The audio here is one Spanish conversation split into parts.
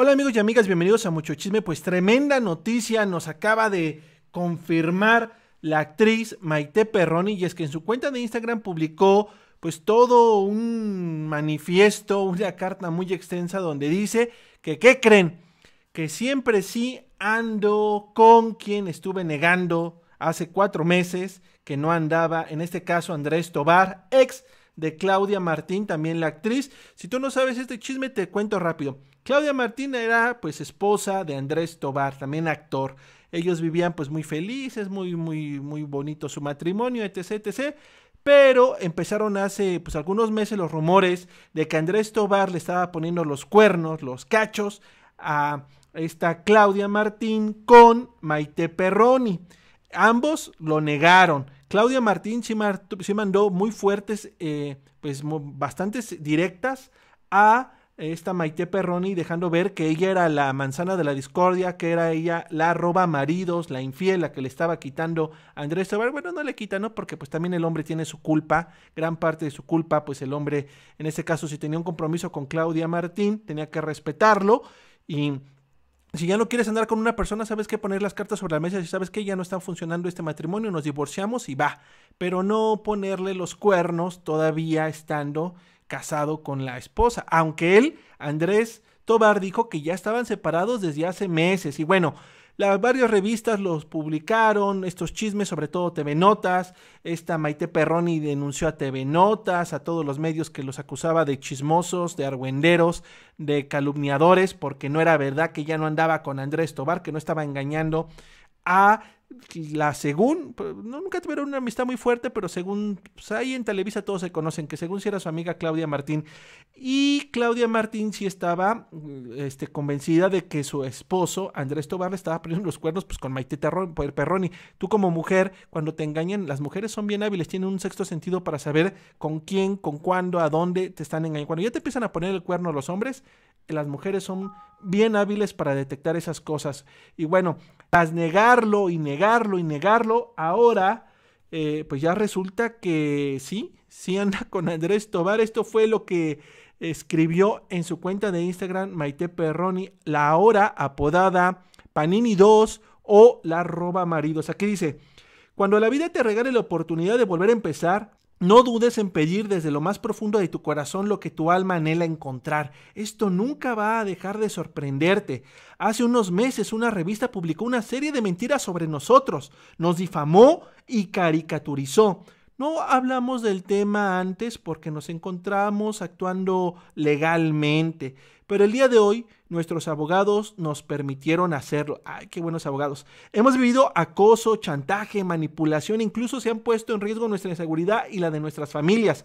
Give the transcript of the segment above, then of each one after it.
Hola amigos y amigas, bienvenidos a Mucho Chisme. Pues tremenda noticia nos acaba de confirmar la actriz Maite Perroni y es que en su cuenta de Instagram publicó pues todo un manifiesto, una carta muy extensa donde dice que ¿qué creen? Que siempre sí ando con quien estuve negando hace cuatro meses que no andaba, en este caso Andrés Tobar, ex de Claudia Martín, también la actriz. Si tú no sabes este chisme, te cuento rápido. Claudia Martín era pues esposa de Andrés Tobar, también actor. Ellos vivían pues muy felices, muy, muy, muy bonito su matrimonio, etc, etc. Pero empezaron hace pues algunos meses los rumores de que Andrés Tobar le estaba poniendo los cuernos, los cachos a esta Claudia Martín con Maite Perroni. Ambos lo negaron. Claudia Martín sí, mandó muy fuertes, eh, pues bastantes directas a esta Maite Perroni dejando ver que ella era la manzana de la discordia, que era ella la roba maridos, la infiel, la que le estaba quitando a Andrés Bueno, no le quita, ¿no? Porque pues también el hombre tiene su culpa, gran parte de su culpa, pues el hombre en ese caso si tenía un compromiso con Claudia Martín, tenía que respetarlo y si ya no quieres andar con una persona, sabes que poner las cartas sobre la mesa. Si sabes que ya no está funcionando este matrimonio, nos divorciamos y va. Pero no ponerle los cuernos todavía estando casado con la esposa. Aunque él, Andrés Tobar, dijo que ya estaban separados desde hace meses. Y bueno, las varias revistas los publicaron, estos chismes, sobre todo TV Notas, esta Maite Perroni denunció a TV Notas, a todos los medios que los acusaba de chismosos, de argüenderos, de calumniadores, porque no era verdad que ya no andaba con Andrés Tobar, que no estaba engañando a la según, nunca tuvieron una amistad muy fuerte, pero según, pues, ahí en Televisa todos se conocen, que según si era su amiga Claudia Martín. Y Claudia Martín sí estaba mm, este, convencida de que su esposo, Andrés Tobar, le estaba poniendo los cuernos pues, con Maite Perroni. Tú como mujer, cuando te engañan, las mujeres son bien hábiles, tienen un sexto sentido para saber con quién, con cuándo, a dónde te están engañando. Cuando ya te empiezan a poner el cuerno los hombres, las mujeres son bien hábiles para detectar esas cosas. Y bueno, tras negarlo y negarlo y negarlo, ahora eh, pues ya resulta que sí, sí anda con Andrés Tobar. Esto fue lo que escribió en su cuenta de Instagram Maite Perroni, la ahora apodada Panini 2 o la roba maridos. Aquí dice, cuando la vida te regale la oportunidad de volver a empezar, no dudes en pedir desde lo más profundo de tu corazón lo que tu alma anhela encontrar. Esto nunca va a dejar de sorprenderte. Hace unos meses una revista publicó una serie de mentiras sobre nosotros, nos difamó y caricaturizó. No hablamos del tema antes porque nos encontramos actuando legalmente, pero el día de hoy nuestros abogados nos permitieron hacerlo. ¡Ay, qué buenos abogados! Hemos vivido acoso, chantaje, manipulación, incluso se han puesto en riesgo nuestra inseguridad y la de nuestras familias.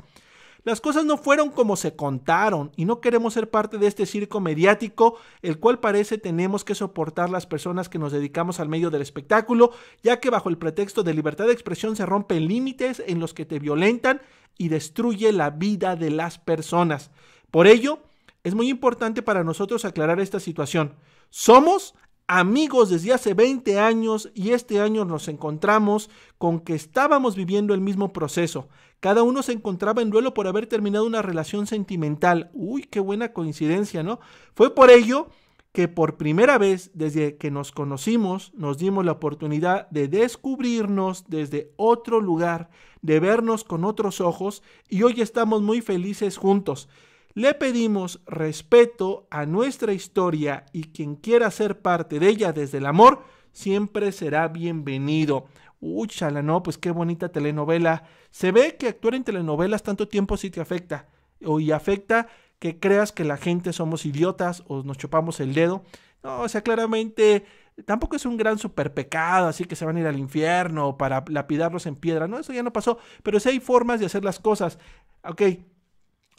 Las cosas no fueron como se contaron y no queremos ser parte de este circo mediático, el cual parece tenemos que soportar las personas que nos dedicamos al medio del espectáculo, ya que bajo el pretexto de libertad de expresión se rompen límites en los que te violentan y destruye la vida de las personas. Por ello, es muy importante para nosotros aclarar esta situación. Somos amigos desde hace 20 años y este año nos encontramos con que estábamos viviendo el mismo proceso. Cada uno se encontraba en duelo por haber terminado una relación sentimental. Uy, qué buena coincidencia, ¿no? Fue por ello que por primera vez desde que nos conocimos nos dimos la oportunidad de descubrirnos desde otro lugar, de vernos con otros ojos y hoy estamos muy felices juntos. Le pedimos respeto a nuestra historia y quien quiera ser parte de ella desde el amor siempre será bienvenido. Uy, chala, no, pues qué bonita telenovela. Se ve que actuar en telenovelas tanto tiempo sí te afecta. O y afecta que creas que la gente somos idiotas o nos chupamos el dedo. No, o sea, claramente tampoco es un gran super pecado, así que se van a ir al infierno para lapidarlos en piedra. No, eso ya no pasó. Pero sí hay formas de hacer las cosas. Ok,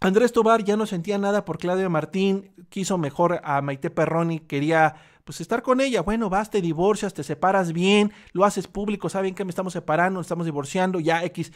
Andrés Tobar ya no sentía nada por Claudia Martín, quiso mejor a Maite Perroni, quería pues estar con ella. Bueno, vas, te divorcias, te separas bien, lo haces público, saben que me estamos separando, estamos divorciando, ya X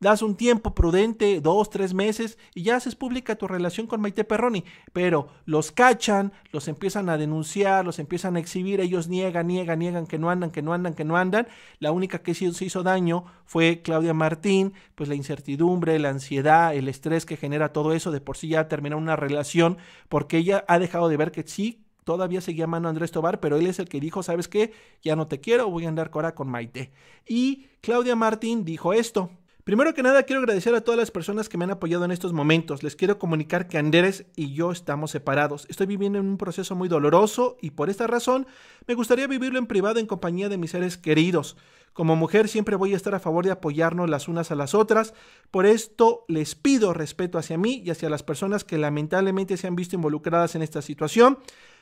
das un tiempo prudente, dos, tres meses, y ya haces pública tu relación con Maite Perroni. Pero los cachan, los empiezan a denunciar, los empiezan a exhibir, ellos niegan, niegan, niegan que no andan, que no andan, que no andan. La única que se hizo daño fue Claudia Martín, pues la incertidumbre, la ansiedad, el estrés que genera todo eso, de por sí ya termina una relación, porque ella ha dejado de ver que sí todavía seguía mano Andrés Tobar, pero él es el que dijo, ¿sabes qué? Ya no te quiero, voy a andar ahora con Maite. Y Claudia Martín dijo esto, Primero que nada, quiero agradecer a todas las personas que me han apoyado en estos momentos. Les quiero comunicar que Andrés y yo estamos separados. Estoy viviendo en un proceso muy doloroso y por esta razón me gustaría vivirlo en privado en compañía de mis seres queridos. Como mujer siempre voy a estar a favor de apoyarnos las unas a las otras. Por esto les pido respeto hacia mí y hacia las personas que lamentablemente se han visto involucradas en esta situación.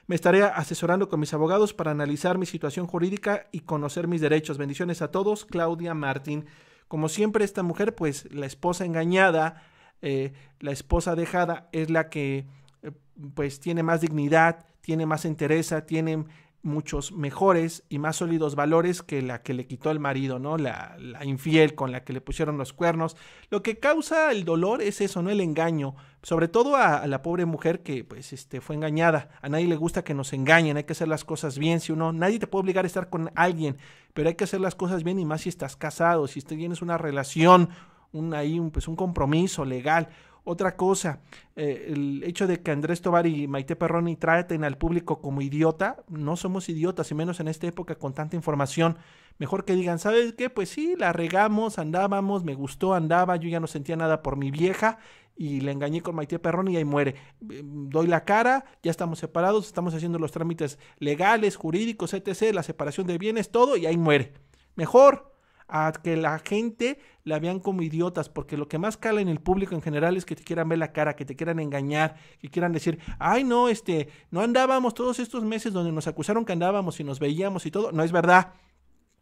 Me estaré asesorando con mis abogados para analizar mi situación jurídica y conocer mis derechos. Bendiciones a todos. Claudia Martín. Como siempre, esta mujer, pues la esposa engañada, eh, la esposa dejada, es la que eh, pues tiene más dignidad, tiene más entereza, tiene muchos mejores y más sólidos valores que la que le quitó el marido, ¿no? La, infiel con la que le pusieron los cuernos. Lo que causa el dolor es eso, ¿no? El engaño, sobre todo a, a, la pobre mujer que pues este fue engañada. A nadie le gusta que nos engañen, hay que hacer las cosas bien, si uno, nadie te puede obligar a estar con alguien pero hay que hacer las cosas bien y más si estás casado, si tienes una relación, un, ahí, un, pues, un compromiso legal otra cosa, eh, el hecho de que Andrés Tobar y Maite Perroni traten al público como idiota, no somos idiotas, y menos en esta época con tanta información. Mejor que digan, ¿sabes qué? Pues sí, la regamos, andábamos, me gustó, andaba, yo ya no sentía nada por mi vieja y la engañé con Maite Perroni y ahí muere. Eh, doy la cara, ya estamos separados, estamos haciendo los trámites legales, jurídicos, etc., la separación de bienes, todo y ahí muere. Mejor a que la gente la vean como idiotas, porque lo que más cala en el público en general es que te quieran ver la cara, que te quieran engañar, que quieran decir, ay no, este, no andábamos todos estos meses donde nos acusaron que andábamos y nos veíamos y todo, no es verdad.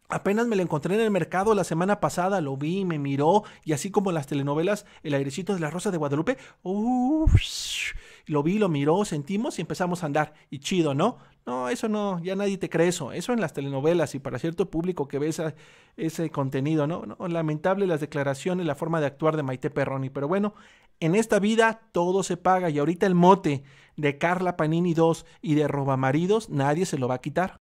Apenas me la encontré en el mercado la semana pasada, lo vi, me miró, y así como las telenovelas, el airecito de la Rosa de Guadalupe, uff lo vi, lo miró, sentimos y empezamos a andar. Y chido, ¿no? No, eso no, ya nadie te cree eso. Eso en las telenovelas y para cierto público que ve ese contenido, ¿no? ¿no? Lamentable las declaraciones, la forma de actuar de Maite Perroni. Pero bueno, en esta vida todo se paga y ahorita el mote de Carla Panini 2 y de maridos nadie se lo va a quitar.